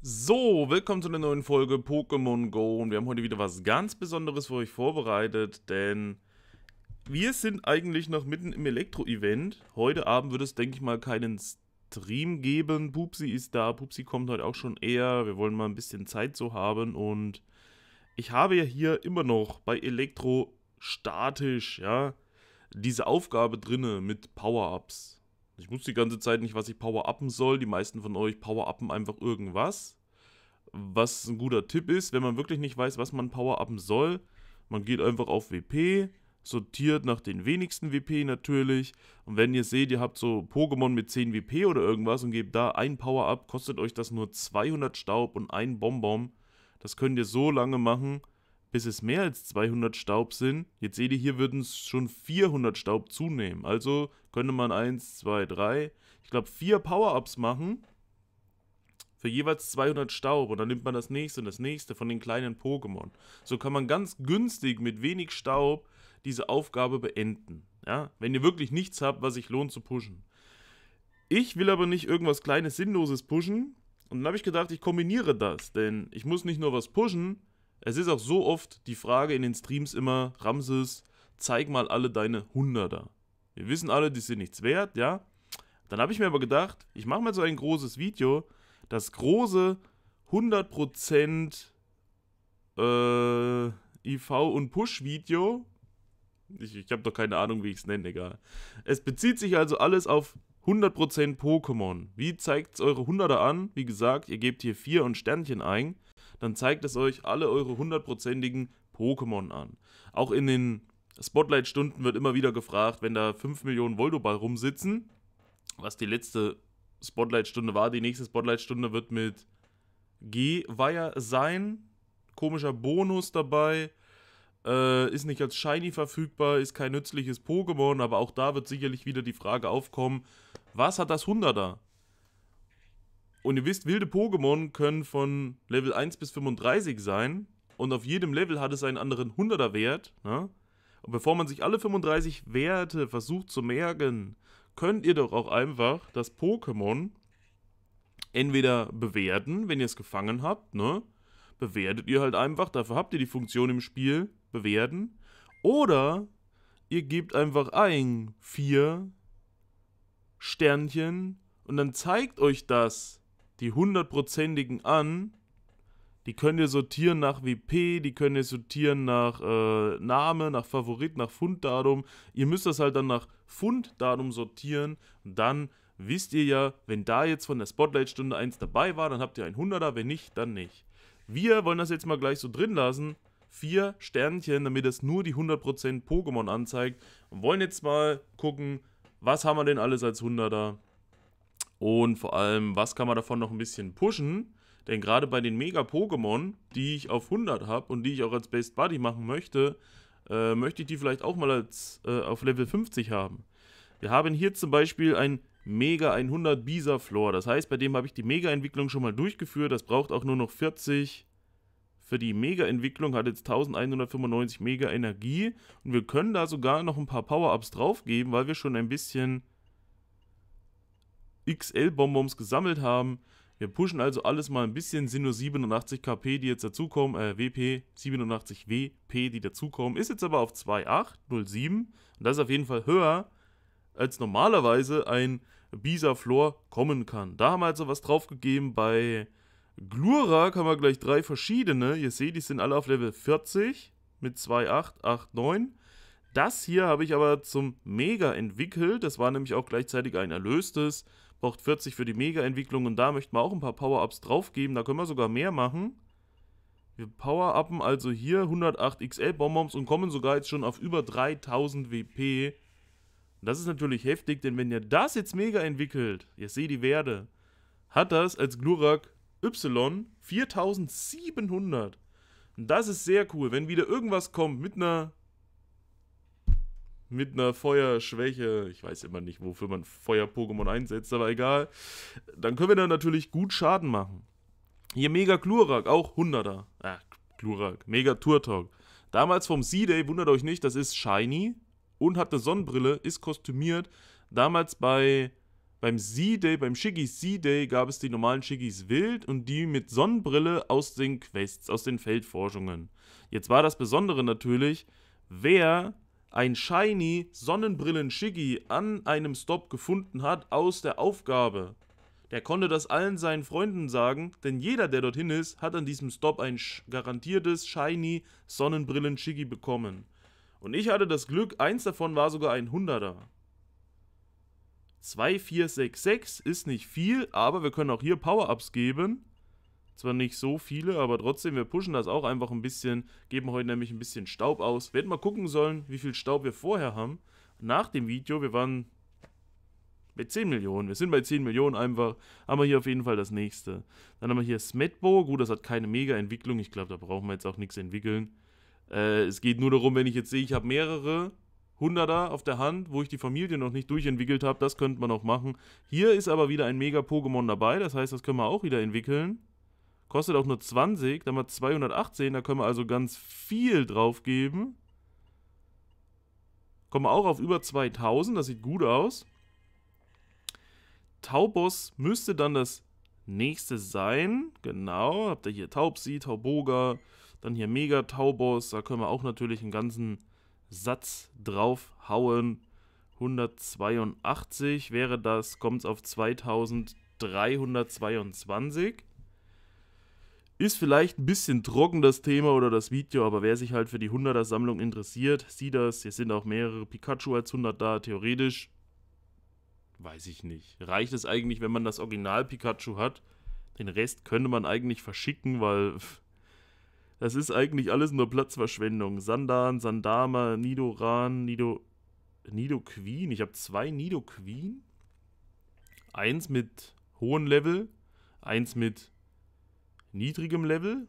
So, willkommen zu einer neuen Folge Pokémon Go und wir haben heute wieder was ganz Besonderes für euch vorbereitet, denn wir sind eigentlich noch mitten im Elektro-Event. Heute Abend wird es, denke ich mal, keinen Stream geben. Pupsi ist da, Pupsi kommt heute auch schon eher. Wir wollen mal ein bisschen Zeit so haben und ich habe ja hier immer noch bei Elektro statisch, ja, diese Aufgabe drinne mit Power-Ups. Ich wusste die ganze Zeit nicht, was ich power-uppen soll. Die meisten von euch power-uppen einfach irgendwas. Was ein guter Tipp ist, wenn man wirklich nicht weiß, was man power-uppen soll. Man geht einfach auf WP, sortiert nach den wenigsten WP natürlich. Und wenn ihr seht, ihr habt so Pokémon mit 10 WP oder irgendwas und gebt da ein Power-Up, kostet euch das nur 200 Staub und ein Bonbon. Das könnt ihr so lange machen, bis es mehr als 200 Staub sind. Jetzt seht ihr, hier würden es schon 400 Staub zunehmen. Also könnte man 1, 2, 3, ich glaube 4 Power-Ups machen. Für jeweils 200 Staub und dann nimmt man das nächste und das nächste von den kleinen Pokémon. So kann man ganz günstig mit wenig Staub diese Aufgabe beenden. Ja? Wenn ihr wirklich nichts habt, was sich lohnt zu pushen. Ich will aber nicht irgendwas kleines, sinnloses pushen. Und dann habe ich gedacht, ich kombiniere das, denn ich muss nicht nur was pushen. Es ist auch so oft die Frage in den Streams immer, Ramses, zeig mal alle deine Hunderter. Wir wissen alle, die sind nichts wert, ja. Dann habe ich mir aber gedacht, ich mache mal so ein großes Video, das große 100% äh, IV und Push-Video. Ich, ich habe doch keine Ahnung, wie ich es nenne, egal. Es bezieht sich also alles auf 100% Pokémon. Wie zeigt es eure 100er an? Wie gesagt, ihr gebt hier 4 und Sternchen ein. Dann zeigt es euch alle eure 100%igen Pokémon an. Auch in den Spotlight-Stunden wird immer wieder gefragt, wenn da 5 Millionen Voldoball rumsitzen, was die letzte Spotlight-Stunde war. Die nächste Spotlight-Stunde wird mit G-Wire sein. Komischer Bonus dabei. Äh, ist nicht als Shiny verfügbar, ist kein nützliches Pokémon, aber auch da wird sicherlich wieder die Frage aufkommen, was hat das 100er? Und ihr wisst, wilde Pokémon können von Level 1 bis 35 sein und auf jedem Level hat es einen anderen 100er Wert. Ne? Und bevor man sich alle 35 Werte versucht zu merken, könnt ihr doch auch einfach das Pokémon entweder bewerten, wenn ihr es gefangen habt, ne? Bewertet ihr halt einfach, dafür habt ihr die Funktion im Spiel, bewerten. Oder ihr gebt einfach ein, vier Sternchen und dann zeigt euch das die hundertprozentigen an, die könnt ihr sortieren nach WP, die könnt ihr sortieren nach äh, Name, nach Favorit, nach Funddatum. Ihr müsst das halt dann nach Funddatum sortieren. Und dann wisst ihr ja, wenn da jetzt von der Spotlight-Stunde eins dabei war, dann habt ihr ein 100er, wenn nicht, dann nicht. Wir wollen das jetzt mal gleich so drin lassen. Vier Sternchen, damit es nur die 100% Pokémon anzeigt. Und wollen jetzt mal gucken, was haben wir denn alles als 100er? Und vor allem, was kann man davon noch ein bisschen pushen? Denn gerade bei den Mega-Pokémon, die ich auf 100 habe und die ich auch als Best Buddy machen möchte, äh, möchte ich die vielleicht auch mal als, äh, auf Level 50 haben. Wir haben hier zum Beispiel ein Mega 100 Bisa-Floor. Das heißt, bei dem habe ich die Mega-Entwicklung schon mal durchgeführt. Das braucht auch nur noch 40. Für die Mega-Entwicklung hat jetzt 1195 Mega-Energie. Und wir können da sogar noch ein paar Power-Ups draufgeben, weil wir schon ein bisschen XL-Bonbons gesammelt haben. Wir pushen also alles mal ein bisschen. sind nur 87 KP, die jetzt dazukommen, äh, WP 87 WP, die dazukommen, ist jetzt aber auf 2,807. Und das ist auf jeden Fall höher, als normalerweise ein Bisa Floor kommen kann. Da haben wir also was draufgegeben. Bei Glurak haben wir gleich drei verschiedene. Ihr seht, die sind alle auf Level 40 mit 2,889. Das hier habe ich aber zum Mega entwickelt. Das war nämlich auch gleichzeitig ein erlöstes braucht 40 für die Mega-Entwicklung und da möchten wir auch ein paar Power-Ups draufgeben. Da können wir sogar mehr machen. Wir power-uppen also hier 108 XL-Bonbons und kommen sogar jetzt schon auf über 3000 WP. Das ist natürlich heftig, denn wenn ihr das jetzt mega entwickelt, ihr seht die Werte, hat das als Glurak Y 4700. Und das ist sehr cool. Wenn wieder irgendwas kommt mit einer mit einer Feuerschwäche, ich weiß immer nicht, wofür man Feuer-Pokémon einsetzt, aber egal, dann können wir da natürlich gut Schaden machen. Hier Mega Glurak, auch 100er. Ach, Glurak, Mega Turtok. Damals vom C-Day, wundert euch nicht, das ist shiny und hat eine Sonnenbrille, ist kostümiert. Damals bei beim Z-Day, beim Shiggy's Z-Day gab es die normalen Shiggy's Wild und die mit Sonnenbrille aus den Quests, aus den Feldforschungen. Jetzt war das Besondere natürlich, wer ein Shiny Sonnenbrillen Shiggy an einem Stop gefunden hat aus der Aufgabe. Der konnte das allen seinen Freunden sagen, denn jeder, der dorthin ist, hat an diesem Stop ein garantiertes Shiny Sonnenbrillen Shiggy bekommen. Und ich hatte das Glück, eins davon war sogar ein Hunderter. 2466 ist nicht viel, aber wir können auch hier Power-Ups geben. Zwar nicht so viele, aber trotzdem, wir pushen das auch einfach ein bisschen, geben heute nämlich ein bisschen Staub aus. Wir hätten mal gucken sollen, wie viel Staub wir vorher haben. Nach dem Video, wir waren bei 10 Millionen. Wir sind bei 10 Millionen einfach. Haben wir hier auf jeden Fall das nächste. Dann haben wir hier Smetbo. Gut, das hat keine Mega-Entwicklung. Ich glaube, da brauchen wir jetzt auch nichts entwickeln. Äh, es geht nur darum, wenn ich jetzt sehe, ich habe mehrere Hunderter auf der Hand, wo ich die Familie noch nicht durchentwickelt habe. Das könnte man auch machen. Hier ist aber wieder ein Mega-Pokémon dabei. Das heißt, das können wir auch wieder entwickeln. Kostet auch nur 20, dann mal 218, da können wir also ganz viel drauf geben. Kommen wir auch auf über 2000, das sieht gut aus. Taubos müsste dann das nächste sein. Genau, habt ihr hier Taubsi, Tauboga, dann hier Mega Taubos. Da können wir auch natürlich einen ganzen Satz draufhauen. 182 wäre das, kommt es auf 2322. Ist vielleicht ein bisschen trocken das Thema oder das Video, aber wer sich halt für die 100er Sammlung interessiert, sieht das. Hier sind auch mehrere Pikachu als 100 da, theoretisch. Weiß ich nicht. Reicht es eigentlich, wenn man das Original Pikachu hat? Den Rest könnte man eigentlich verschicken, weil das ist eigentlich alles nur Platzverschwendung. Sandan, Sandama, Nidoran, Nido Nidoqueen. Ich habe zwei Nidoqueen. Eins mit hohem Level, eins mit niedrigem Level.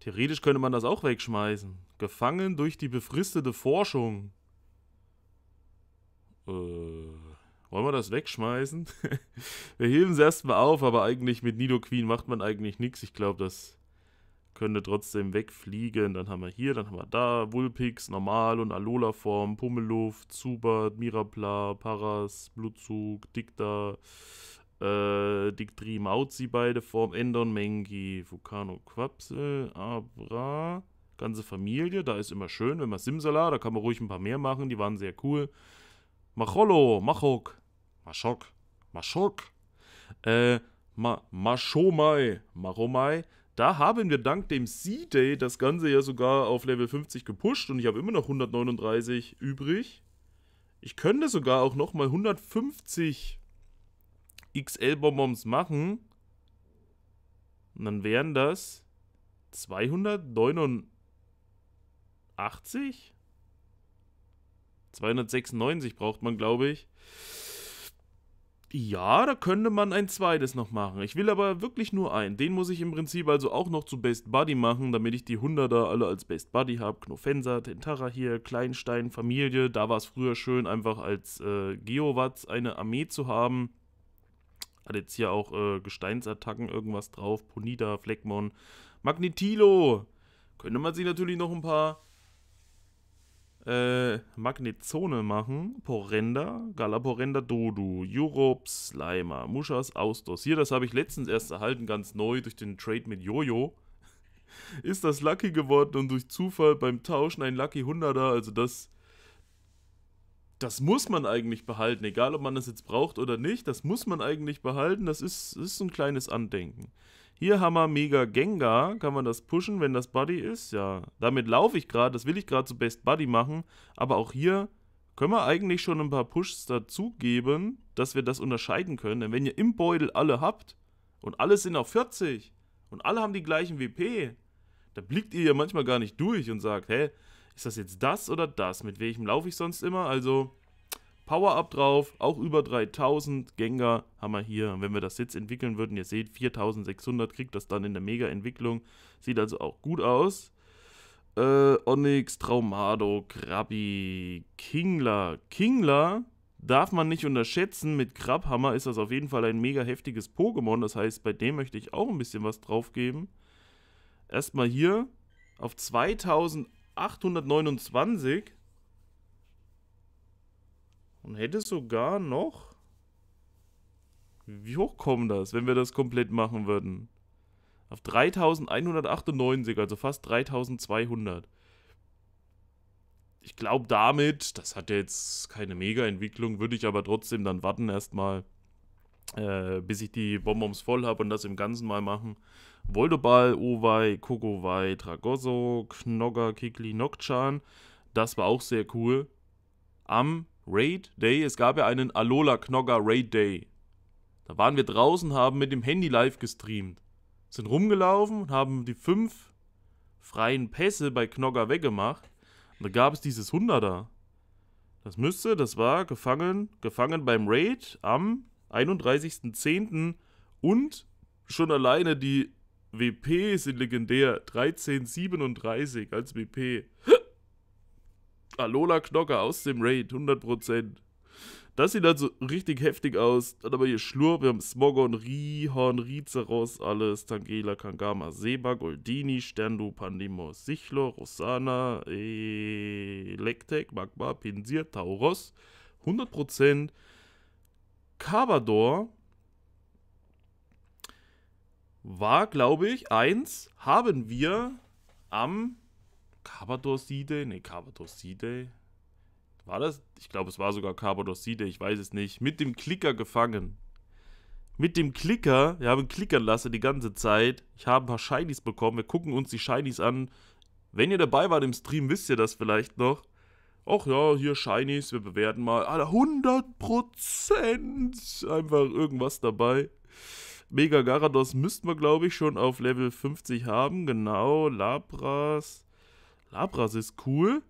Theoretisch könnte man das auch wegschmeißen. Gefangen durch die befristete Forschung. Äh, wollen wir das wegschmeißen? wir heben es erstmal auf, aber eigentlich mit Nido Queen macht man eigentlich nichts. Ich glaube, das könnte trotzdem wegfliegen. Dann haben wir hier, dann haben wir da Wulpix, Normal- und Alola-Form, Pummeluft, Zubat, Mirapla, Paras, Blutzug, Dicta. Äh, Diktri Mauzi beide Form, Endon, Mengi, Vulcano, Quapsel, Abra, ganze Familie, da ist immer schön, wenn man Simsala, da kann man ruhig ein paar mehr machen, die waren sehr cool. Macholo, Machok, Machok, Machok, äh, Ma Machomai, Machomai, da haben wir dank dem C-Day das Ganze ja sogar auf Level 50 gepusht und ich habe immer noch 139 übrig. Ich könnte sogar auch nochmal 150 XL-Bonbons machen, und dann wären das 289? 296 braucht man, glaube ich. Ja, da könnte man ein zweites noch machen. Ich will aber wirklich nur einen. Den muss ich im Prinzip also auch noch zu Best Buddy machen, damit ich die Hunderter alle als Best Buddy habe. Knofensa, Tentara hier, Kleinstein, Familie. Da war es früher schön, einfach als äh, Geowatz eine Armee zu haben. Hat jetzt hier auch äh, Gesteinsattacken irgendwas drauf. Ponida, Fleckmon, Magnetilo. Könnte man sich natürlich noch ein paar äh, Magnetzone machen. Porenda, Galaporenda, Dodu, Jurops, Slimer, Muschas, Austos. Hier, das habe ich letztens erst erhalten, ganz neu durch den Trade mit Jojo. Ist das Lucky geworden und durch Zufall beim Tauschen ein Lucky 100er, also das das muss man eigentlich behalten, egal ob man das jetzt braucht oder nicht, das muss man eigentlich behalten, das ist, ist ein kleines Andenken. Hier haben wir Mega Gengar, kann man das pushen, wenn das Buddy ist? Ja, damit laufe ich gerade, das will ich gerade zu Best Buddy machen, aber auch hier können wir eigentlich schon ein paar Pushs dazugeben, dass wir das unterscheiden können, denn wenn ihr im Beutel alle habt und alle sind auf 40 und alle haben die gleichen WP, da blickt ihr ja manchmal gar nicht durch und sagt, hä, ist das jetzt das oder das? Mit welchem laufe ich sonst immer? Also Power-Up drauf, auch über 3000 Gengar haben wir hier. Wenn wir das jetzt entwickeln würden, ihr seht, 4600 kriegt das dann in der Mega-Entwicklung. Sieht also auch gut aus. Äh, Onyx, Traumado, Krabi, Kingler. Kingler darf man nicht unterschätzen. Mit Krabhammer ist das auf jeden Fall ein mega heftiges Pokémon. Das heißt, bei dem möchte ich auch ein bisschen was draufgeben. Erstmal hier auf 2000 829 und hätte sogar noch... Wie hoch kommt das, wenn wir das komplett machen würden? Auf 3198, also fast 3200. Ich glaube damit, das hat jetzt keine Mega-Entwicklung, würde ich aber trotzdem dann warten erstmal äh, bis ich die Bonbons voll habe und das im Ganzen mal machen. Voldobal, Owei, Kogowai, Dragoso, Knogger, Kikli, Nokchan. Das war auch sehr cool. Am Raid Day, es gab ja einen Alola Knogger Raid Day. Da waren wir draußen, haben mit dem Handy live gestreamt. Sind rumgelaufen und haben die fünf freien Pässe bei Knogger weggemacht. Und da gab es dieses Hunderter. Das müsste, das war gefangen, gefangen beim Raid am 31.10. und schon alleine die WP sind legendär. 1337 als WP. Alola Knocker aus dem Raid, 100%. Das sieht also richtig heftig aus. Dann aber hier Schlurp, wir haben Smogon, Rihorn, Rizeros, alles, Tangela, Kangama, Seba, Goldini, Sterndu, Pandemos, Sichlor, Rosana, Electek, Magma, Pinsir, Tauros, 100%. Carbador war, glaube ich, eins haben wir am Carbador Sea Day. Ne, Carbador Sea Day. War das? Ich glaube, es war sogar Carbador Sea Day. Ich weiß es nicht. Mit dem Klicker gefangen. Mit dem Klicker. Wir haben klickern lassen die ganze Zeit. Ich habe ein paar Shinies bekommen. Wir gucken uns die Shinies an. Wenn ihr dabei wart im Stream, wisst ihr das vielleicht noch ach ja, hier Shinies, wir bewerten mal. Alter, 100% einfach irgendwas dabei. Mega Garados müssten wir, glaube ich, schon auf Level 50 haben. Genau, Labras. Labras ist cool.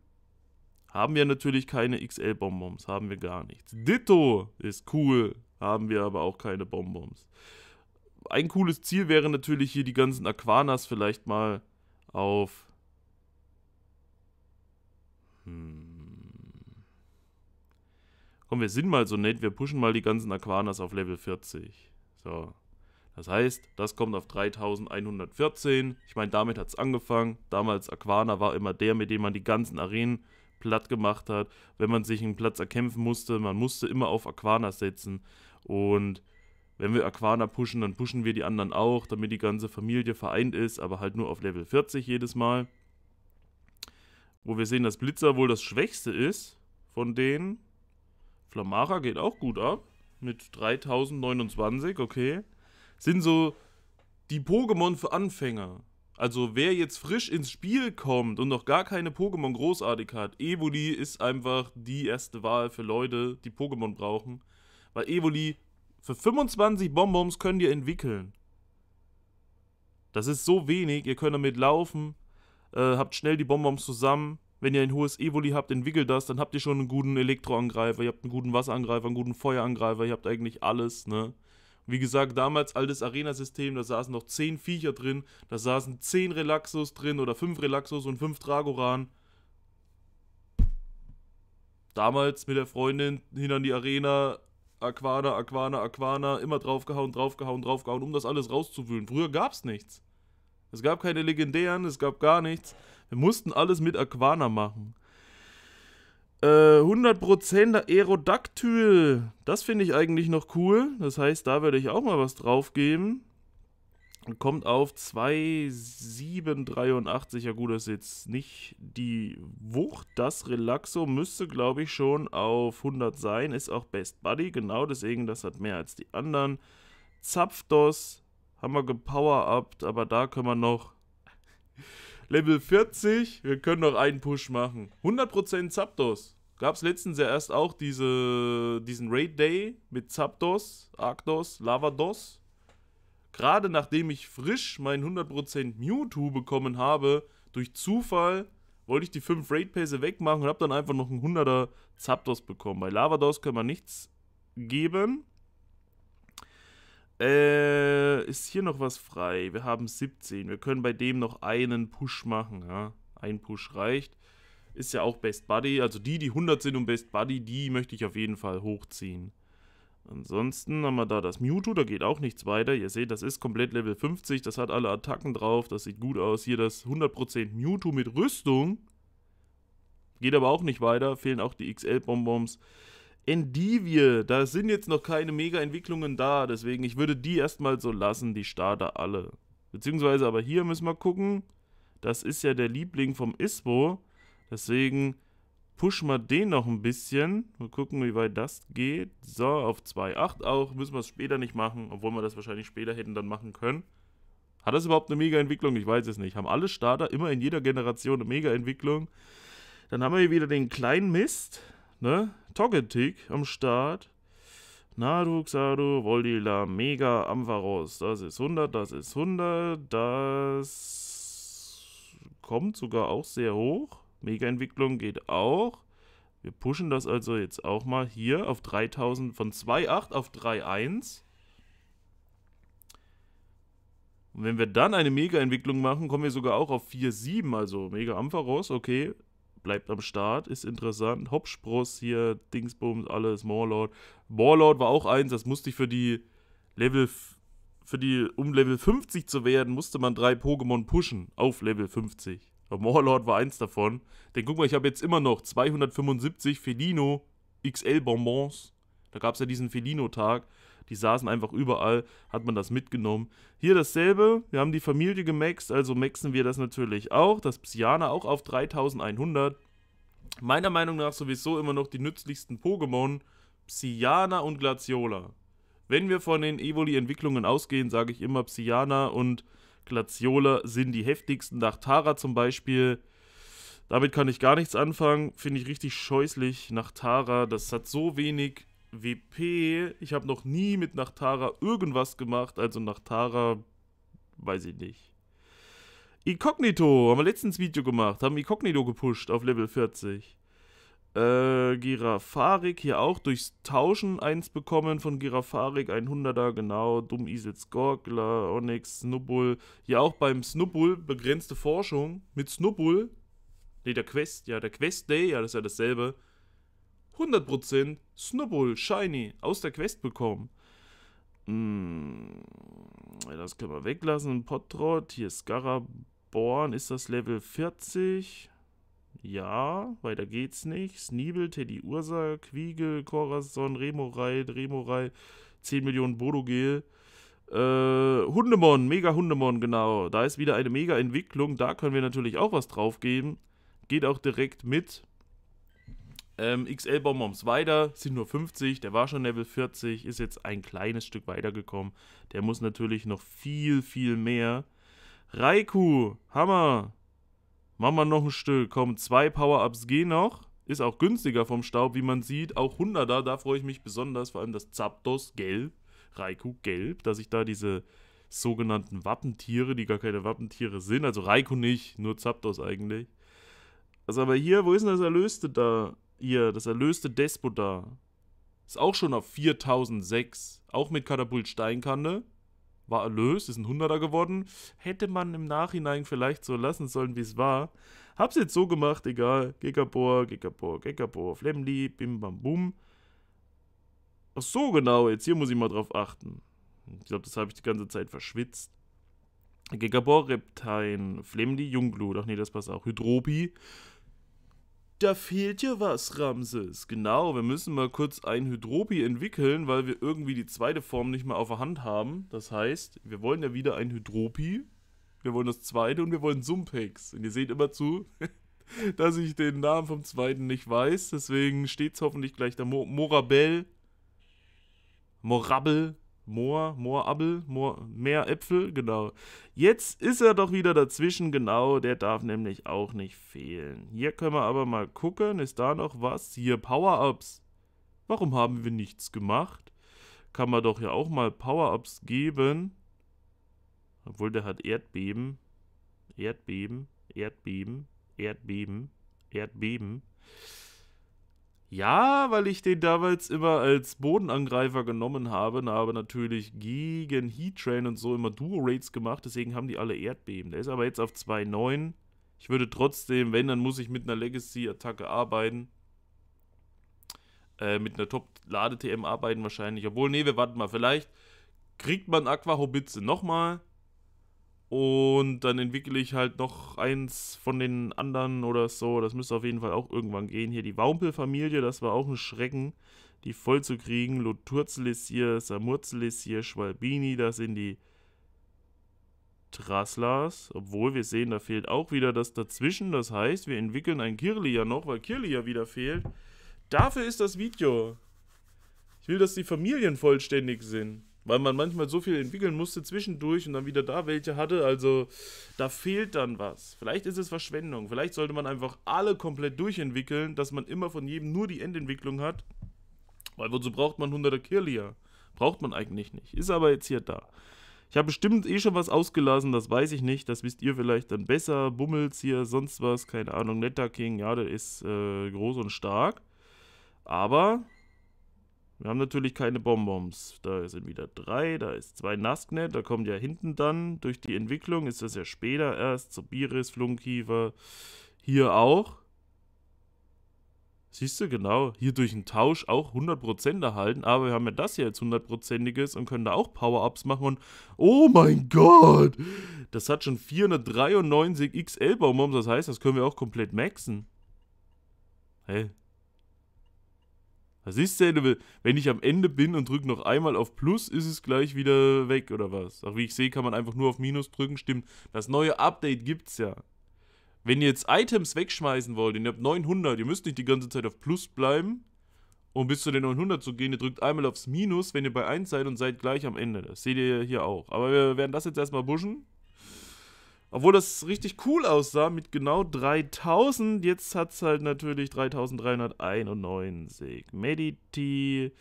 Haben wir natürlich keine XL-Bonbons, haben wir gar nichts. Ditto ist cool, haben wir aber auch keine Bonbons. Ein cooles Ziel wäre natürlich hier die ganzen Aquanas vielleicht mal auf... Hm komm, wir sind mal so nett, wir pushen mal die ganzen Aquanas auf Level 40. So. Das heißt, das kommt auf 3114. Ich meine, damit hat es angefangen. Damals Aquana war immer der, mit dem man die ganzen Arenen platt gemacht hat. Wenn man sich einen Platz erkämpfen musste, man musste immer auf Aquana setzen. Und wenn wir Aquana pushen, dann pushen wir die anderen auch, damit die ganze Familie vereint ist, aber halt nur auf Level 40 jedes Mal. Wo wir sehen, dass Blitzer wohl das Schwächste ist von denen. Flamara geht auch gut ab. Mit 3029, okay. Sind so die Pokémon für Anfänger. Also wer jetzt frisch ins Spiel kommt und noch gar keine Pokémon großartig hat, Evoli ist einfach die erste Wahl für Leute, die Pokémon brauchen. Weil Evoli für 25 Bonbons könnt ihr entwickeln. Das ist so wenig, ihr könnt damit laufen, äh, habt schnell die Bonbons zusammen wenn ihr ein hohes Evoli habt, entwickelt das, dann habt ihr schon einen guten Elektroangreifer, ihr habt einen guten Wasserangreifer, einen guten Feuerangreifer, ihr habt eigentlich alles, ne? Wie gesagt, damals altes Arena-System, da saßen noch 10 Viecher drin, da saßen 10 Relaxos drin oder 5 Relaxos und 5 Dragoran. Damals mit der Freundin hin an die Arena, Aquana, Aquana, Aquana, immer draufgehauen, draufgehauen, draufgehauen, um das alles rauszuwühlen. Früher gab's nichts. Es gab keine legendären, es gab gar nichts. Wir mussten alles mit Aquana machen. Äh, 100% Aerodactyl. Das finde ich eigentlich noch cool. Das heißt, da werde ich auch mal was draufgeben. Kommt auf 2783. Ja gut, das ist jetzt nicht die Wucht. Das Relaxo müsste, glaube ich, schon auf 100 sein. Ist auch Best Buddy. Genau deswegen, das hat mehr als die anderen. Zapfdos haben wir gepower-upt, aber da können wir noch Level 40, wir können noch einen Push machen. 100% Zapdos. Gab es letztens ja erst auch diese, diesen Raid Day mit Zapdos, Arctos, Lavados. Gerade nachdem ich frisch mein 100% Mewtwo bekommen habe, durch Zufall wollte ich die 5 Raid Pässe wegmachen und habe dann einfach noch einen 100er Zapdos bekommen. Bei Lavados kann man nichts geben. Äh, ist hier noch was frei? Wir haben 17. Wir können bei dem noch einen Push machen. Ja? Ein Push reicht. Ist ja auch Best Buddy. Also die, die 100 sind und Best Buddy, die möchte ich auf jeden Fall hochziehen. Ansonsten haben wir da das Mewtwo, da geht auch nichts weiter. Ihr seht, das ist komplett Level 50, das hat alle Attacken drauf, das sieht gut aus. Hier das 100% Mewtwo mit Rüstung. Geht aber auch nicht weiter, fehlen auch die XL-Bonbons. Endivir, da sind jetzt noch keine Mega-Entwicklungen da, deswegen ich würde die erstmal so lassen, die Starter alle. Beziehungsweise aber hier müssen wir gucken, das ist ja der Liebling vom Isbo, deswegen pushen wir den noch ein bisschen. Mal gucken, wie weit das geht. So, auf 2.8 auch, müssen wir es später nicht machen, obwohl wir das wahrscheinlich später hätten dann machen können. Hat das überhaupt eine Mega-Entwicklung? Ich weiß es nicht. Haben alle Starter immer in jeder Generation eine Mega-Entwicklung? Dann haben wir hier wieder den kleinen Mist ne? Togetic am Start. Nadu, Xadu, Voldila, Mega, Amvaros. Das ist 100, das ist 100. Das kommt sogar auch sehr hoch. Mega-Entwicklung geht auch. Wir pushen das also jetzt auch mal hier auf 3000, von 2,8 auf 3,1. Und wenn wir dann eine Mega-Entwicklung machen, kommen wir sogar auch auf 4,7, also Mega Ampharos, okay, bleibt am Start, ist interessant. Hopspross hier, Dingsbums, alles, Morlord. Morlord war auch eins, das musste ich für die Level. Für die, um Level 50 zu werden, musste man drei Pokémon pushen auf Level 50. Aber war eins davon. Denn guck mal, ich habe jetzt immer noch 275 Felino XL Bonbons. Da gab es ja diesen Felino-Tag. Die saßen einfach überall, hat man das mitgenommen. Hier dasselbe, wir haben die Familie gemaxt, also maxen wir das natürlich auch. Das Psyana auch auf 3100. Meiner Meinung nach sowieso immer noch die nützlichsten Pokémon, Psyana und Glaciola. Wenn wir von den Evoli-Entwicklungen ausgehen, sage ich immer, Psyana und Glaciola sind die heftigsten. Nach Tara zum Beispiel, damit kann ich gar nichts anfangen. Finde ich richtig scheußlich nach Tara. Das hat so wenig WP, ich habe noch nie mit Nachtara irgendwas gemacht, also Nachtara, weiß ich nicht. Incognito, haben wir letztens Video gemacht, haben Incognito gepusht auf Level 40. Äh, Girafarik hier auch durchs Tauschen eins bekommen von Girafarik, 100er, genau, Dumm Isel Skorkler, Onyx, Snubbul. Hier auch beim Snubbul, begrenzte Forschung mit Snubbul. Ne, der Quest, ja, der Quest Day, ja, das ist ja dasselbe. 100% Snubbull Shiny aus der Quest bekommen. Hm, das können wir weglassen. Potrot, hier Scaraborn, ist das Level 40? Ja, weiter geht's nicht. Sneebel, Teddy Ursa, Quiegel, Corazon, Remorai, Remorai, 10 Millionen Bodogel. Äh, Hundemon, Mega Hundemon, genau. Da ist wieder eine Mega-Entwicklung. Da können wir natürlich auch was drauf geben. Geht auch direkt mit. Ähm, XL Bonbons weiter, sind nur 50, der war schon Level 40, ist jetzt ein kleines Stück weitergekommen. Der muss natürlich noch viel, viel mehr. Raikou, Hammer. Machen wir noch ein Stück. Komm, zwei Power-Ups gehen noch. Ist auch günstiger vom Staub, wie man sieht. Auch 100er, da freue ich mich besonders. Vor allem das Zapdos gelb, Raikou gelb, dass ich da diese sogenannten Wappentiere, die gar keine Wappentiere sind. Also Raikou nicht, nur Zapdos eigentlich. Also aber hier, wo ist denn das Erlöste da? ihr das erlöste Despot da. Ist auch schon auf 4006. Auch mit Katapult Steinkanne. War erlöst, ist ein Hunderter geworden. Hätte man im Nachhinein vielleicht so lassen sollen, wie es war. Hab's jetzt so gemacht, egal. Gekabor, Gekabor, Gekabor, Flemli, Bim Bam Bum. Ach so, genau, jetzt hier muss ich mal drauf achten. Ich glaube, das habe ich die ganze Zeit verschwitzt. Gegabor, Reptine, Flemli, Jungglut. Ach nee, das passt auch. Hydropi, da fehlt dir was, Ramses. Genau, wir müssen mal kurz ein Hydropi entwickeln, weil wir irgendwie die zweite Form nicht mehr auf der Hand haben. Das heißt, wir wollen ja wieder ein Hydropi, wir wollen das zweite und wir wollen Sumpex. Und ihr seht immer zu, dass ich den Namen vom zweiten nicht weiß. Deswegen steht es hoffentlich gleich da. Mo Morabel. Morabel. Moor, Moorabel, Moor, mehr Äpfel, genau. Jetzt ist er doch wieder dazwischen, genau, der darf nämlich auch nicht fehlen. Hier können wir aber mal gucken, ist da noch was? Hier, Power-Ups. Warum haben wir nichts gemacht? Kann man doch ja auch mal Power-Ups geben. Obwohl, der hat Erdbeben. Erdbeben, Erdbeben, Erdbeben, Erdbeben. Erdbeben. Ja, weil ich den damals immer als Bodenangreifer genommen habe, und habe natürlich gegen Heat Train und so immer Duo-Rates gemacht, deswegen haben die alle Erdbeben. Der ist aber jetzt auf 2,9. Ich würde trotzdem, wenn, dann muss ich mit einer Legacy-Attacke arbeiten. Äh, mit einer Top-Lade-TM arbeiten wahrscheinlich. Obwohl, nee, wir warten mal. Vielleicht kriegt man Aquahobitze nochmal. Und dann entwickle ich halt noch eins von den anderen oder so. Das müsste auf jeden Fall auch irgendwann gehen. Hier die Waumpelfamilie, das war auch ein Schrecken, die voll zu kriegen. Loturzelis hier, Samurzelis hier, Schwalbini, das sind die Traslas. Obwohl wir sehen, da fehlt auch wieder das dazwischen. Das heißt, wir entwickeln ein Kirli ja noch, weil Kirli ja wieder fehlt. Dafür ist das Video. Ich will, dass die Familien vollständig sind weil man manchmal so viel entwickeln musste zwischendurch und dann wieder da welche hatte. Also da fehlt dann was. Vielleicht ist es Verschwendung. Vielleicht sollte man einfach alle komplett durchentwickeln, dass man immer von jedem nur die Endentwicklung hat. Weil wozu braucht man 100er Kirlia? Braucht man eigentlich nicht. Ist aber jetzt hier da. Ich habe bestimmt eh schon was ausgelassen, das weiß ich nicht. Das wisst ihr vielleicht dann besser. Bummels hier, sonst was, keine Ahnung. Netter King, ja, der ist äh, groß und stark. Aber wir haben natürlich keine Bonbons. Da sind wieder drei, da ist zwei Nasknet, da kommt ja hinten dann durch die Entwicklung, ist das ja später erst, Sobiris, Flunkiefer, hier auch. Siehst du, genau, hier durch einen Tausch auch 100% erhalten, aber wir haben ja das hier als 100%iges und können da auch Power-Ups machen und, oh mein Gott, das hat schon 493 XL Bonbons, das heißt, das können wir auch komplett maxen. Hä? Hey, was ist denn, wenn ich am Ende bin und drücke noch einmal auf Plus, ist es gleich wieder weg oder was? Auch wie ich sehe, kann man einfach nur auf Minus drücken, stimmt. Das neue Update gibt's ja. Wenn ihr jetzt Items wegschmeißen wollt, und ihr habt 900, ihr müsst nicht die ganze Zeit auf Plus bleiben, um bis zu den 900 zu gehen. Ihr drückt einmal aufs Minus, wenn ihr bei 1 seid und seid gleich am Ende. Das seht ihr hier auch. Aber wir werden das jetzt erstmal buschen. Obwohl das richtig cool aussah mit genau 3000, jetzt hat es halt natürlich 3391. Mediti,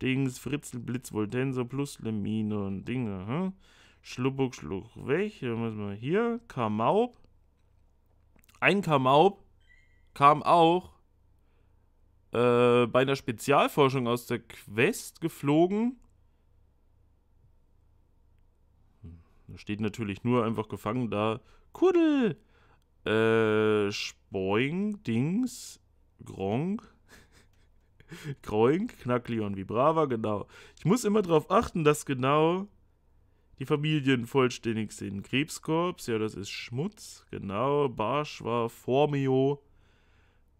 Dings, Fritzel, Blitz, Voltenser, plus Lemine und Dinge. Hm? Schluckuck, Schluck, weg. Hier müssen wir hier. Kamaub. Ein Kamaub kam auch äh, bei einer Spezialforschung aus der Quest geflogen steht natürlich nur einfach gefangen da. Kuddel! Äh, Spoing, Dings, Gronk, Kroink, Knacklion, Vibrava, genau. Ich muss immer darauf achten, dass genau die Familien vollständig sind. Krebskorps, ja, das ist Schmutz, genau. Barsch war Formio.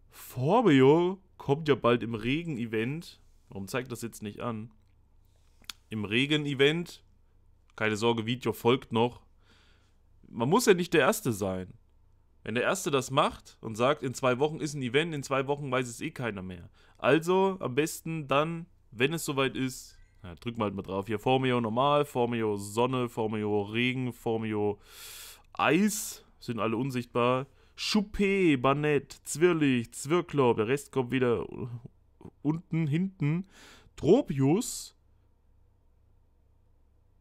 Formio kommt ja bald im Regen-Event. Warum zeigt das jetzt nicht an? Im Regen-Event keine Sorge, Video folgt noch. Man muss ja nicht der Erste sein. Wenn der Erste das macht und sagt, in zwei Wochen ist ein Event, in zwei Wochen weiß es eh keiner mehr. Also am besten dann, wenn es soweit ist, ja, drück mal halt mal drauf. Hier Formio normal, Formio Sonne, Formio Regen, Formio Eis, sind alle unsichtbar. Choupé, Banett, Zwirlich, Zwirklob, der Rest kommt wieder unten, hinten. Tropius,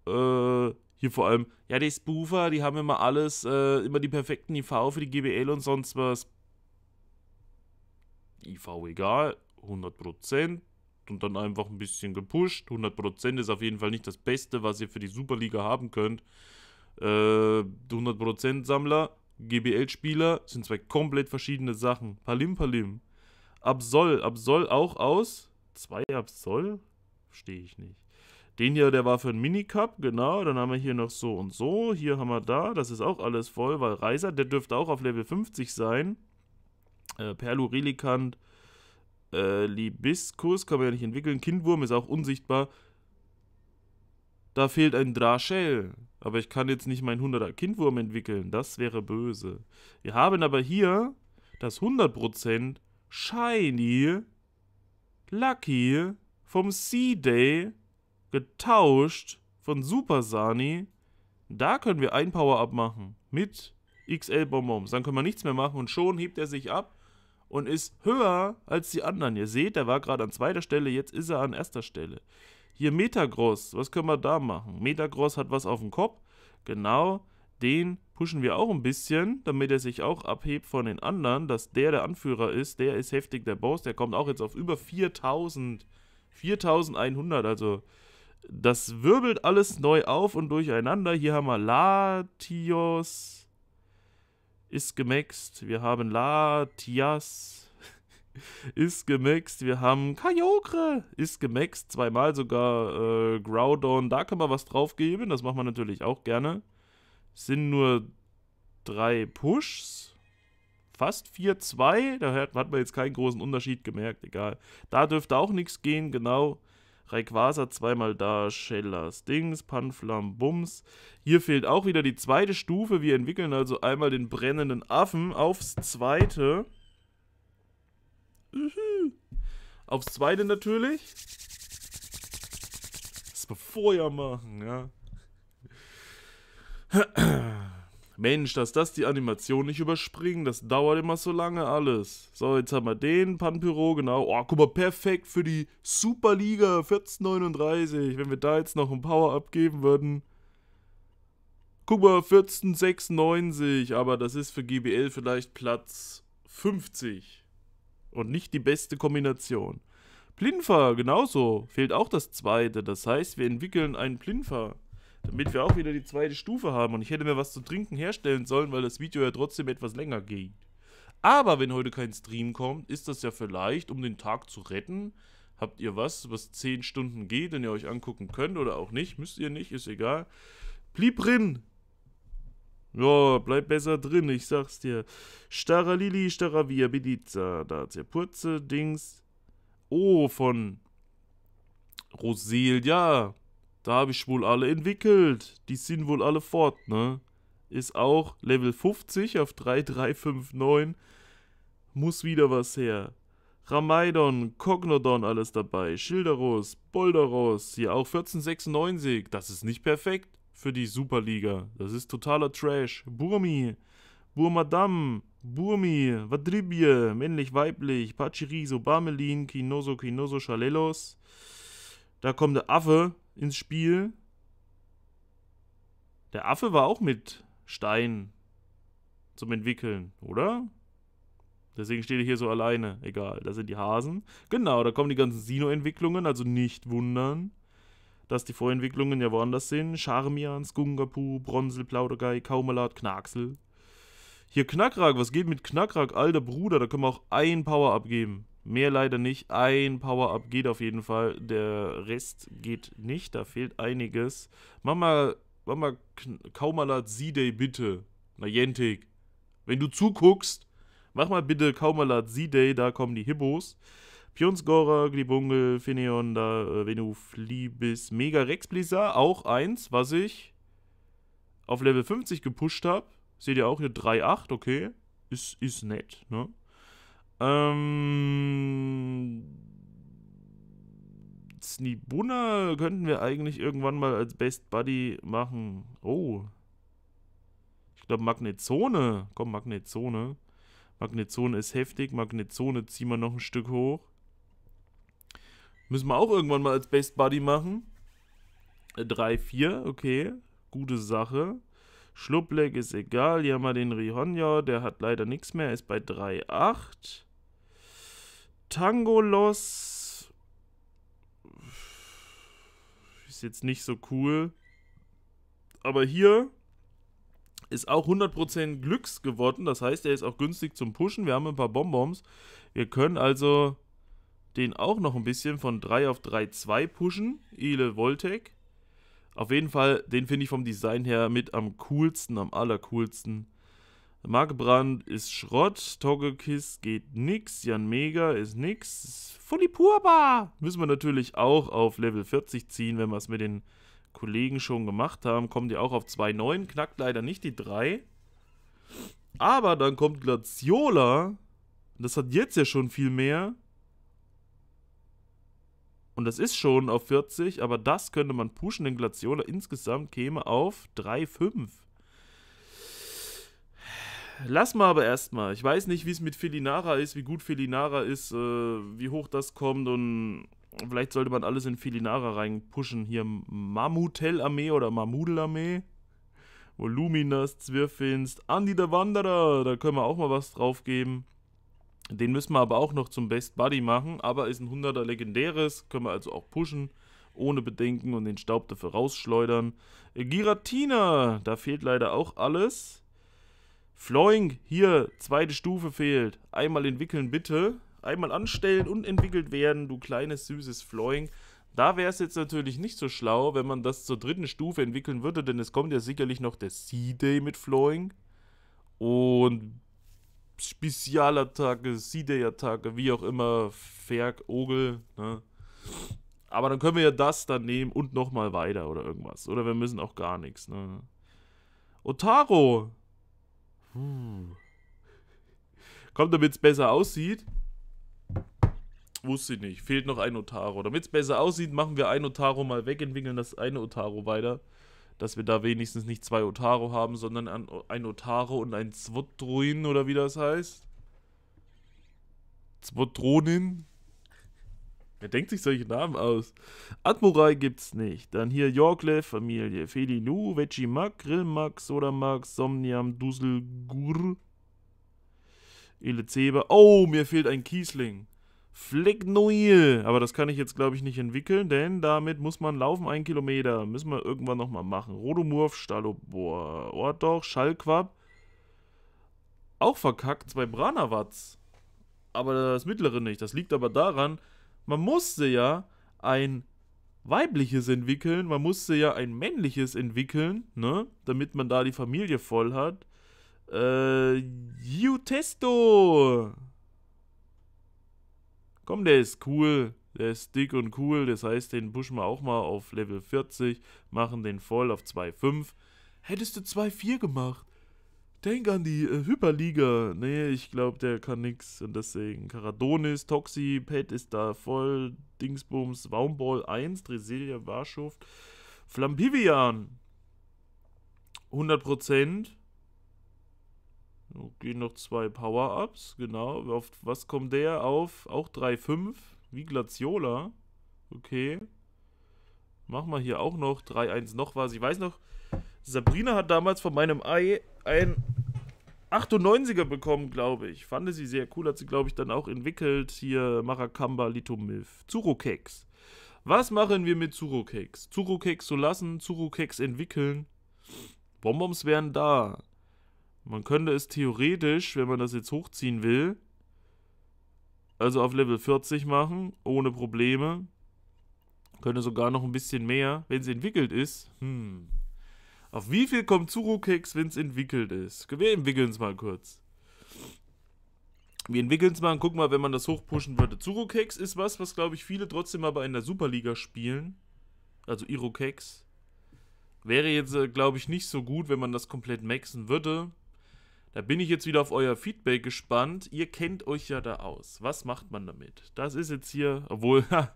äh, hier vor allem, ja, die Spoofer, die haben immer alles, äh, immer die perfekten IV für die GBL und sonst was. IV egal, 100% und dann einfach ein bisschen gepusht. 100% ist auf jeden Fall nicht das Beste, was ihr für die Superliga haben könnt. Äh, 100% Sammler, GBL-Spieler sind zwei komplett verschiedene Sachen. Palim, Palim. Absol, Absol auch aus. Zwei Absol? Verstehe ich nicht. Den hier, der war für einen Minicup, genau. Dann haben wir hier noch so und so. Hier haben wir da, das ist auch alles voll, weil Reiser, der dürfte auch auf Level 50 sein. Äh, Perlu, Relikant, äh, Libiskus kann man ja nicht entwickeln. Kindwurm ist auch unsichtbar. Da fehlt ein Drachel. Aber ich kann jetzt nicht meinen 100er Kindwurm entwickeln. Das wäre böse. Wir haben aber hier das 100% Shiny Lucky vom Sea-Day getauscht von Super Sani. Da können wir ein Power-Up machen mit XL-Bonbons. Dann können wir nichts mehr machen und schon hebt er sich ab und ist höher als die anderen. Ihr seht, er war gerade an zweiter Stelle, jetzt ist er an erster Stelle. Hier Metagross, was können wir da machen? Metagross hat was auf dem Kopf, genau, den pushen wir auch ein bisschen, damit er sich auch abhebt von den anderen, dass der der Anführer ist, der ist heftig der Boss, der kommt auch jetzt auf über 4000, 4100, also das wirbelt alles neu auf und durcheinander. Hier haben wir Latios ist gemaxt. Wir haben Latias ist gemaxt. Wir haben Kajokre ist gemaxt. Zweimal sogar äh, Groudon. Da kann man was draufgeben. Das machen wir natürlich auch gerne. Sind nur drei Pushs. Fast 4-2. Da hat man jetzt keinen großen Unterschied gemerkt. Egal. Da dürfte auch nichts gehen. Genau. Rayquaza zweimal da, Shellas Dings, Panflam Bums. Hier fehlt auch wieder die zweite Stufe. Wir entwickeln also einmal den brennenden Affen aufs zweite. Aufs zweite natürlich. Das Befeuer machen, ja. Mensch, dass das die Animation nicht überspringen, das dauert immer so lange alles. So, jetzt haben wir den Panpyro, genau. Oh, guck mal, perfekt für die Superliga 1439. Wenn wir da jetzt noch ein Power-Up geben würden. Guck mal, 1496, aber das ist für GBL vielleicht Platz 50. Und nicht die beste Kombination. Plinfer, genauso. Fehlt auch das zweite. Das heißt, wir entwickeln einen Plinfer damit wir auch wieder die zweite Stufe haben. Und ich hätte mir was zu trinken herstellen sollen, weil das Video ja trotzdem etwas länger geht. Aber wenn heute kein Stream kommt, ist das ja vielleicht, um den Tag zu retten. Habt ihr was, was 10 Stunden geht und ihr euch angucken könnt oder auch nicht? Müsst ihr nicht, ist egal. Blieb drin! Ja, bleib besser drin, ich sag's dir. Stara Lili, Stara Via Beliza, da Purze, Dings. Oh, von Rosel, ja. Da habe ich wohl alle entwickelt. Die sind wohl alle fort, ne? Ist auch Level 50 auf 3359. Muss wieder was her. Ramaidon, Cognodon alles dabei. Schilderos, Bolderos. Hier auch 1496. Das ist nicht perfekt für die Superliga. Das ist totaler Trash. Burmi, Burmadam, Burmi, Vadribie, männlich, weiblich, Pachiriso, Barmelin, Kinoso, Kinoso, Chalelos. Da kommt der Affe, ins Spiel. Der Affe war auch mit Stein zum Entwickeln, oder? Deswegen steht er hier so alleine. Egal, da sind die Hasen. Genau, da kommen die ganzen Sino-Entwicklungen, also nicht wundern, dass die Vorentwicklungen ja woanders sind. Charmian, Skungapu, Bronzel, Plaudergei, Kaumalat, Knacksel. Hier Knackrag, was geht mit Knackrag? Alter Bruder, da können wir auch ein Power abgeben. Mehr leider nicht. Ein Power-Up geht auf jeden Fall. Der Rest geht nicht. Da fehlt einiges. Mach Mama, Mama Kaumalat Z-Day bitte. Na Jentik. Wenn du zuguckst, mach mal bitte Kaumalat Z-Day. Da kommen die Hippos. Pionsgora, Glibungel, Fineon, da, äh, Venu, Flibis, Mega Rex Blizzard. Auch eins, was ich auf Level 50 gepusht habe. Seht ihr auch hier 3.8, okay. Ist, ist nett, ne? Ähm. Snibuna könnten wir eigentlich irgendwann mal als Best Buddy machen. Oh. Ich glaube Magnetzone. Komm, Magnetzone. Magnetzone ist heftig. Magnetzone ziehen wir noch ein Stück hoch. Müssen wir auch irgendwann mal als Best Buddy machen. 3, äh, 4, okay. Gute Sache. Schlubleck ist egal. Hier haben wir den Rihonja. Der hat leider nichts mehr. Er Ist bei 3, 8. Tangolos ist jetzt nicht so cool. Aber hier ist auch 100% Glücks geworden. Das heißt, er ist auch günstig zum Pushen. Wir haben ein paar Bonbons. Wir können also den auch noch ein bisschen von 3 auf 3, 2 pushen. Ele Voltec. Auf jeden Fall, den finde ich vom Design her mit am coolsten, am allercoolsten. Markbrand ist Schrott, Togekiss geht nix, Jan Mega ist nix, Fully Purba! müssen wir natürlich auch auf Level 40 ziehen, wenn wir es mit den Kollegen schon gemacht haben. Kommen die auch auf 2,9, knackt leider nicht die 3. Aber dann kommt Glaciola, das hat jetzt ja schon viel mehr. Und das ist schon auf 40, aber das könnte man pushen, denn Glaciola insgesamt käme auf 3,5. Lass mal aber erstmal. Ich weiß nicht, wie es mit Felinara ist, wie gut Felinara ist, äh, wie hoch das kommt und vielleicht sollte man alles in Felinara reinpushen. Hier Mammutel-Armee oder Mammudel-Armee. Voluminas, Zwirfinst, Andi der Wanderer, da können wir auch mal was drauf geben. Den müssen wir aber auch noch zum Best Buddy machen, aber ist ein 100er legendäres, können wir also auch pushen, ohne Bedenken und den Staub dafür rausschleudern. Äh, Giratina, da fehlt leider auch alles. Flowing, hier, zweite Stufe fehlt. Einmal entwickeln bitte. Einmal anstellen und entwickelt werden, du kleines süßes Flowing. Da wäre es jetzt natürlich nicht so schlau, wenn man das zur dritten Stufe entwickeln würde, denn es kommt ja sicherlich noch der Sea day mit Flowing. Und Spezialattacke, Sea day attacke wie auch immer, Ferg, Ogel, ne? Aber dann können wir ja das dann nehmen und nochmal weiter oder irgendwas. Oder wir müssen auch gar nichts, ne? Otaro, Kommt, damit es besser aussieht. Wusste ich nicht. Fehlt noch ein Otaro. Damit es besser aussieht, machen wir ein Otaro mal weg, entwickeln das eine Otaro weiter. Dass wir da wenigstens nicht zwei Otaro haben, sondern ein Otaro und ein Zwotruin oder wie das heißt. Zwotronin. Wer denkt sich solche Namen aus? Admurai gibt's nicht. Dann hier Yorkle, Familie. Veggie Felilu, Vechimak, Grillmak, Sodamak, Somniam, Duselgur, Elezebe. Oh, mir fehlt ein Kiesling. Flecknoil. Aber das kann ich jetzt, glaube ich, nicht entwickeln, denn damit muss man laufen, einen Kilometer. Müssen wir irgendwann nochmal machen. Rodomurf, Stalobor, Ordoch, oh, Schallquab. Auch verkackt, zwei Branawatz. Aber das mittlere nicht. Das liegt aber daran, man musste ja ein weibliches entwickeln, man musste ja ein männliches entwickeln, ne? Damit man da die Familie voll hat. Äh, Jutesto! Komm, der ist cool. Der ist dick und cool. Das heißt, den pushen wir auch mal auf Level 40. Machen den voll auf 2,5. Hättest du 2,4 gemacht, denk an die äh, Hyperliga. Nee, ich glaube, der kann nix. Und deswegen Karadonis, Toxi, Pet ist da voll. Dingsbums, Waumball 1, Dresilia, Warschuft, Flampivian. 100%. Gehen noch zwei Power-Ups, genau. Auf was kommt der? Auf auch 3,5. Wie Glaciola. Okay. Machen wir hier auch noch 3,1 noch was. Ich weiß noch, Sabrina hat damals von meinem Ei ein 98er bekommen, glaube ich. Fand sie sehr cool, hat sie, glaube ich, dann auch entwickelt. Hier Maracamba Litomilf. Zuro-Keks. Was machen wir mit Zuro-Keks? zuro so lassen, zuro entwickeln. Bonbons wären da. Man könnte es theoretisch, wenn man das jetzt hochziehen will, also auf Level 40 machen, ohne Probleme. Könnte sogar noch ein bisschen mehr, wenn sie entwickelt ist. Hm. Auf wie viel kommt Zuru-Keks, wenn es entwickelt ist? Wir entwickeln es mal kurz. Wir entwickeln es mal und gucken mal, wenn man das hochpushen würde. Zuru-Keks ist was, was glaube ich viele trotzdem aber in der Superliga spielen. Also Iro-Keks. Wäre jetzt, äh, glaube ich, nicht so gut, wenn man das komplett maxen würde. Da bin ich jetzt wieder auf euer Feedback gespannt. Ihr kennt euch ja da aus. Was macht man damit? Das ist jetzt hier, obwohl,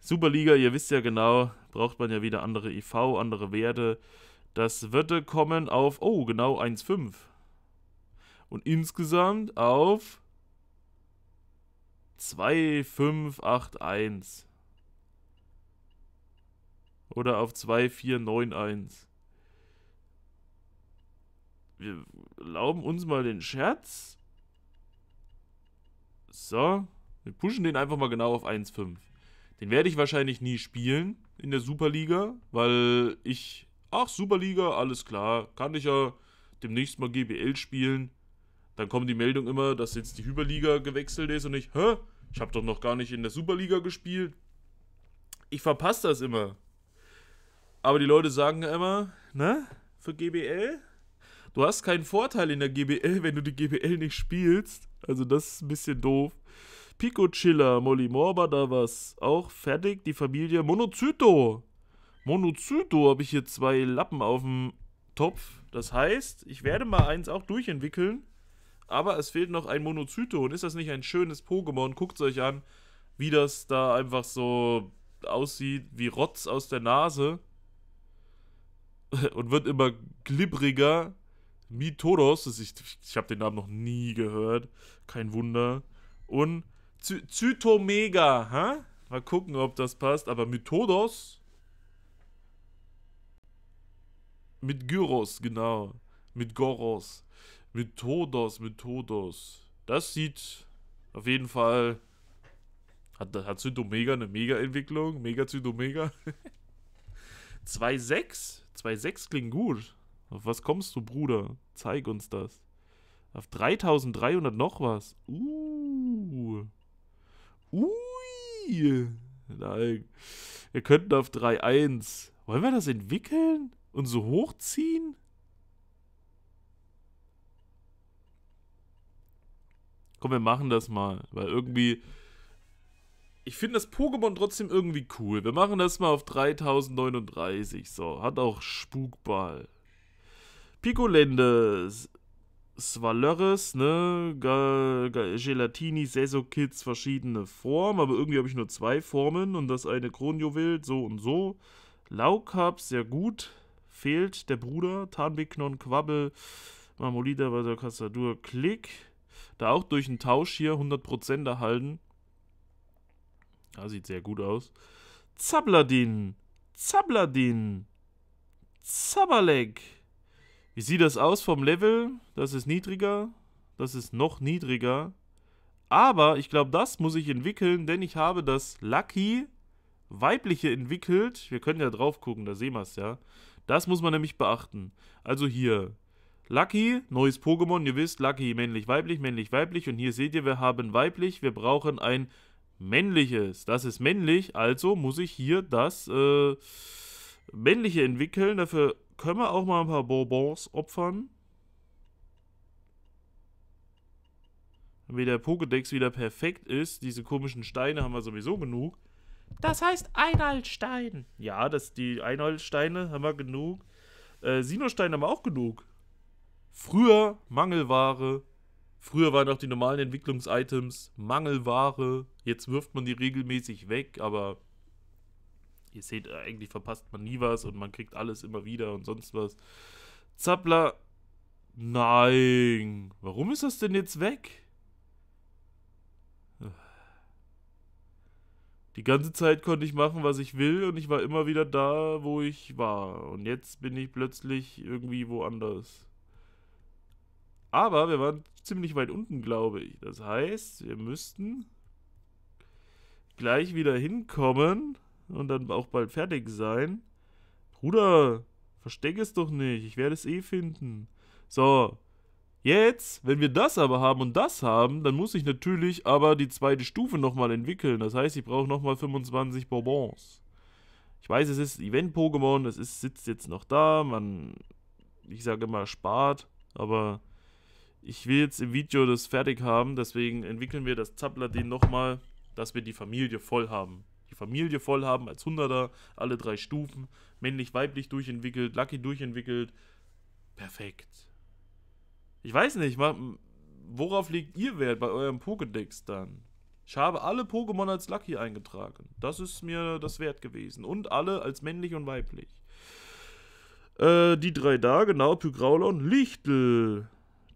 Superliga, ihr wisst ja genau, braucht man ja wieder andere IV, e andere Werte. Das würde kommen auf, oh genau, 1,5. Und insgesamt auf 2581. Oder auf 2491. Wir erlauben uns mal den Scherz. So. Wir pushen den einfach mal genau auf 1,5. Den werde ich wahrscheinlich nie spielen in der Superliga, weil ich ach, Superliga, alles klar, kann ich ja demnächst mal GBL spielen. Dann kommt die Meldung immer, dass jetzt die Hyperliga gewechselt ist und ich, hä? Ich habe doch noch gar nicht in der Superliga gespielt. Ich verpasse das immer. Aber die Leute sagen ja immer, ne? Für GBL? Du hast keinen Vorteil in der GBL, wenn du die GBL nicht spielst. Also das ist ein bisschen doof. Pico Chiller, Molly Morba, da was auch fertig. Die Familie Monozyto Monozyto habe ich hier zwei Lappen auf dem Topf. Das heißt, ich werde mal eins auch durchentwickeln. Aber es fehlt noch ein Monozyto. Und ist das nicht ein schönes Pokémon? Guckt es euch an, wie das da einfach so aussieht, wie Rotz aus der Nase. Und wird immer glibbriger. Mitodos, ich, ich habe den Namen noch nie gehört. Kein Wunder. Und Zytomega, hä? Mal gucken, ob das passt. Aber Mitodos, Mit Gyros, genau. Mit Goros. Mit Todos, mit Todos. Das sieht auf jeden Fall. Hat, hat Südomega eine Mega-Entwicklung? Mega Südomega? 2-6? 2-6 klingt gut. Auf was kommst du, Bruder? Zeig uns das. Auf 3300 noch was. Uh. Ui. Nein. Wir könnten auf 3-1. Wollen wir das entwickeln? und so hochziehen? Komm, wir machen das mal, weil irgendwie... Ich finde das Pokémon trotzdem irgendwie cool. Wir machen das mal auf 3039. So, hat auch Spukball. Picolendes, Svalöres, ne? G G Gelatini, Saisokits, verschiedene Formen. Aber irgendwie habe ich nur zwei Formen und das eine Kronjuwel, so und so. Laukab, sehr gut fehlt der Bruder. Tarnbeck, Quabbel, Marmolida, Weiser, Kassadur, Klick. Da auch durch einen Tausch hier 100% erhalten. Ja, sieht sehr gut aus. Zabladin, Zabladin, Zabalek. Wie sieht das aus vom Level? Das ist niedriger. Das ist noch niedriger. Aber ich glaube, das muss ich entwickeln, denn ich habe das Lucky weibliche entwickelt. Wir können ja drauf gucken, da sehen wir es ja. Das muss man nämlich beachten. Also hier, Lucky, neues Pokémon, ihr wisst, Lucky, männlich, weiblich, männlich, weiblich. Und hier seht ihr, wir haben weiblich, wir brauchen ein männliches. Das ist männlich, also muss ich hier das äh, männliche entwickeln. Dafür können wir auch mal ein paar Bonbons opfern. Damit der Pokédex wieder perfekt ist. Diese komischen Steine haben wir sowieso genug. Das heißt Einaldstein. Ja, das, die Einaldsteine haben wir genug. Äh, Sinosteine haben wir auch genug. Früher Mangelware. Früher waren auch die normalen Entwicklungs-Items Mangelware. Jetzt wirft man die regelmäßig weg, aber ihr seht, äh, eigentlich verpasst man nie was und man kriegt alles immer wieder und sonst was. Zappler. Nein. Warum ist das denn jetzt weg? Die ganze Zeit konnte ich machen, was ich will und ich war immer wieder da, wo ich war. Und jetzt bin ich plötzlich irgendwie woanders. Aber wir waren ziemlich weit unten, glaube ich. Das heißt, wir müssten gleich wieder hinkommen und dann auch bald fertig sein. Bruder, versteck es doch nicht. Ich werde es eh finden. So, Jetzt, wenn wir das aber haben und das haben, dann muss ich natürlich aber die zweite Stufe nochmal entwickeln. Das heißt, ich brauche nochmal 25 Bonbons. Ich weiß, es ist Event-Pokémon, es ist, sitzt jetzt noch da, man, ich sage immer, spart, aber ich will jetzt im Video das fertig haben, deswegen entwickeln wir das Zapladin nochmal, dass wir die Familie voll haben. Die Familie voll haben als Hunderter, alle drei Stufen, männlich-weiblich durchentwickelt, Lucky durchentwickelt, perfekt. Ich weiß nicht, worauf legt ihr Wert bei eurem Pokédex dann? Ich habe alle Pokémon als Lucky eingetragen. Das ist mir das wert gewesen. Und alle als männlich und weiblich. Äh, die drei da, genau, Pygraula und Lichtel,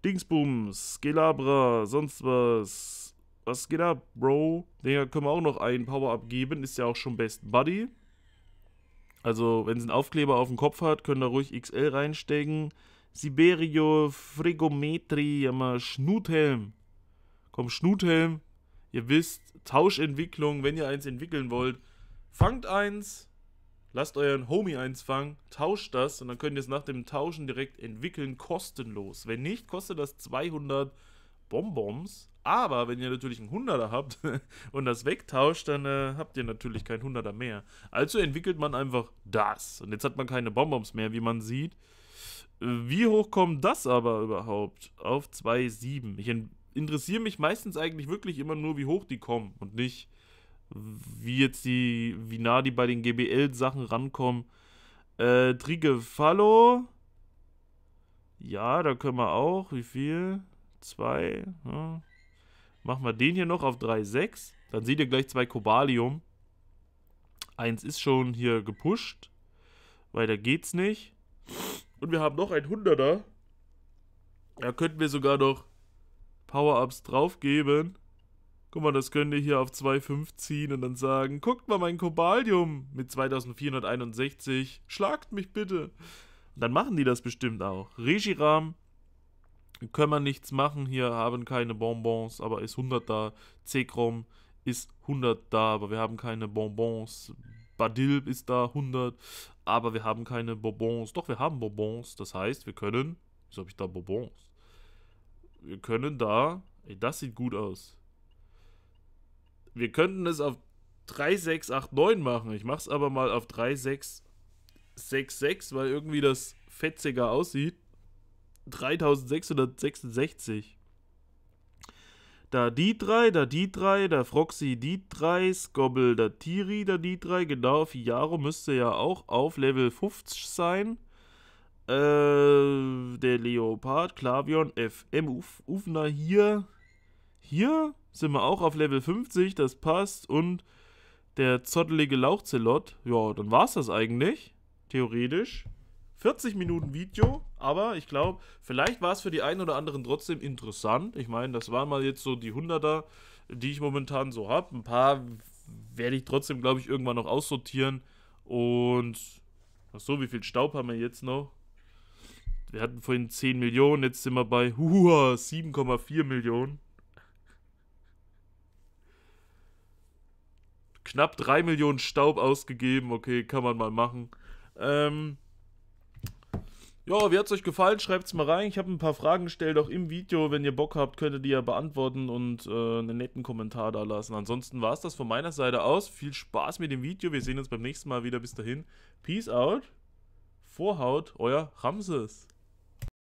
Dingsbums, Gelabra, sonst was. Was geht ab, Bro? Den können wir auch noch einen Power-Up geben, ist ja auch schon Best Buddy. Also, wenn sie einen Aufkleber auf dem Kopf hat, können da ruhig XL reinstecken. Siberio Frigometri, immer Schnuthelm. Komm, Schnuthelm. Ihr wisst, Tauschentwicklung, wenn ihr eins entwickeln wollt, fangt eins, lasst euren Homie eins fangen, tauscht das und dann könnt ihr es nach dem Tauschen direkt entwickeln, kostenlos. Wenn nicht, kostet das 200 Bonbons. Aber wenn ihr natürlich einen 100er habt und das wegtauscht, dann äh, habt ihr natürlich keinen 100er mehr. Also entwickelt man einfach das. Und jetzt hat man keine Bonbons mehr, wie man sieht. Wie hoch kommt das aber überhaupt? Auf 2,7. Ich interessiere mich meistens eigentlich wirklich immer nur, wie hoch die kommen und nicht, wie jetzt die, wie nah die bei den GBL-Sachen rankommen. Äh, Trigefallo. Ja, da können wir auch. Wie viel? 2. Ja. Machen wir den hier noch auf 3,6. Dann seht ihr gleich zwei Kobalium. Eins ist schon hier gepusht. Weiter geht's nicht. Und wir haben noch ein Hunderter. Da könnten wir sogar noch Power-Ups drauf geben. Guck mal, das könnt ihr hier auf 2,5 ziehen und dann sagen, guckt mal mein Kobalium mit 2461, schlagt mich bitte. Und dann machen die das bestimmt auch. Regiram, können wir nichts machen, hier haben keine Bonbons, aber ist 100 da. Zekrom ist 100 da, aber wir haben keine Bonbons. Badil ist da 100, aber wir haben keine Bonbons. Doch, wir haben Bonbons. das heißt, wir können, wieso habe ich da Bonbons? Wir können da, ey, das sieht gut aus. Wir könnten es auf 3689 machen. Ich mache es aber mal auf 3666, weil irgendwie das fetziger aussieht. 3666. Da die drei, da die drei, da Froxy die drei, Skobbel da Tiri, da die drei, genau, Fiaro müsste ja auch auf Level 50 sein. Äh, der Leopard, Klavion, FM, Uf, Ufna hier. Hier sind wir auch auf Level 50, das passt. Und der zottelige Lauchzelot, ja, dann war's das eigentlich, theoretisch. 40 Minuten Video, aber ich glaube, vielleicht war es für die einen oder anderen trotzdem interessant. Ich meine, das waren mal jetzt so die 100er, die ich momentan so habe. Ein paar werde ich trotzdem, glaube ich, irgendwann noch aussortieren. Und ach so, wie viel Staub haben wir jetzt noch? Wir hatten vorhin 10 Millionen, jetzt sind wir bei 7,4 Millionen. Knapp 3 Millionen Staub ausgegeben, okay, kann man mal machen. Ähm, ja, wie hat es euch gefallen? Schreibt es mal rein. Ich habe ein paar Fragen gestellt, auch im Video. Wenn ihr Bock habt, könnt ihr die ja beantworten und äh, einen netten Kommentar da lassen. Ansonsten war es das von meiner Seite aus. Viel Spaß mit dem Video. Wir sehen uns beim nächsten Mal wieder. Bis dahin. Peace out. Vorhaut, euer Ramses.